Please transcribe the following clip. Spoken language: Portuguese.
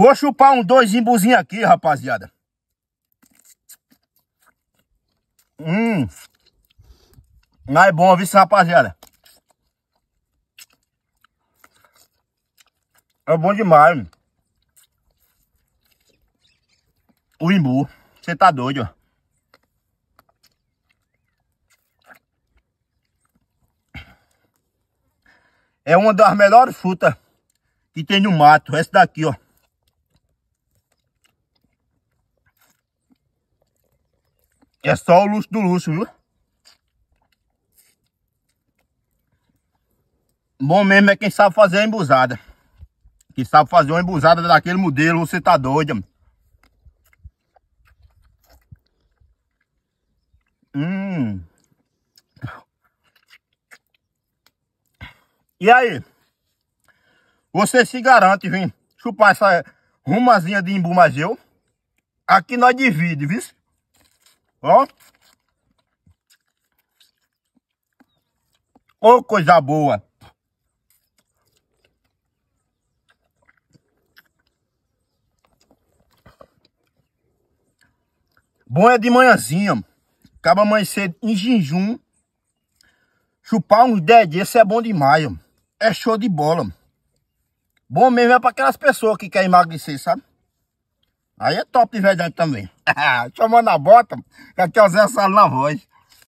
Vou chupar um dois imbuzinho aqui, rapaziada. Hum. Não é bom, viu, rapaziada? É bom demais. Mano. O imbu. Você tá doido, ó. É uma das melhores frutas que tem no mato. Essa daqui, ó. É só o luxo do luxo, viu? Bom mesmo é quem sabe fazer a embusada. Quem sabe fazer uma embusada daquele modelo, você tá doido. Mano. Hum. E aí? Você se garante, viu? chupar essa rumazinha de embu, mas eu. Aqui nós divide, viu? Ó. Ô, oh, coisa boa. Bom é de manhãzinha. Acaba amanhecer em jejum. Chupar uns 10 dias, isso é bom demais. É show de bola. Bom mesmo é para aquelas pessoas que querem emagrecer, sabe? Aí é top de verdade também. Chamando a bota, quer tem o Zé Salo na voz.